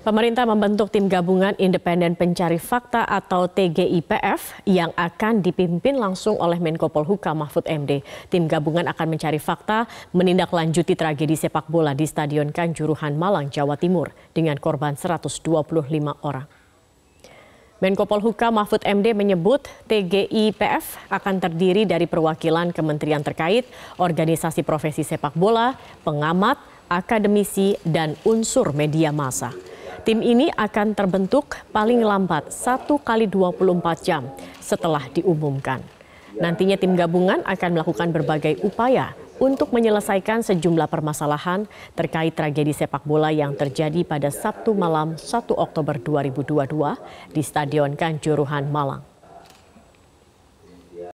Pemerintah membentuk tim gabungan independen pencari fakta atau TGIPF yang akan dipimpin langsung oleh Menko Polhukam Mahfud MD. Tim gabungan akan mencari fakta menindaklanjuti tragedi sepak bola di Stadion Kanjuruhan Malang, Jawa Timur dengan korban 125 orang. Menko Polhukam Mahfud MD menyebut TGIPF akan terdiri dari perwakilan kementerian terkait, organisasi profesi sepak bola, pengamat, akademisi, dan unsur media massa. Tim ini akan terbentuk paling lambat 1 kali 24 jam setelah diumumkan. Nantinya tim gabungan akan melakukan berbagai upaya untuk menyelesaikan sejumlah permasalahan terkait tragedi sepak bola yang terjadi pada Sabtu malam 1 Oktober 2022 di Stadion Kanjuruhan Malang.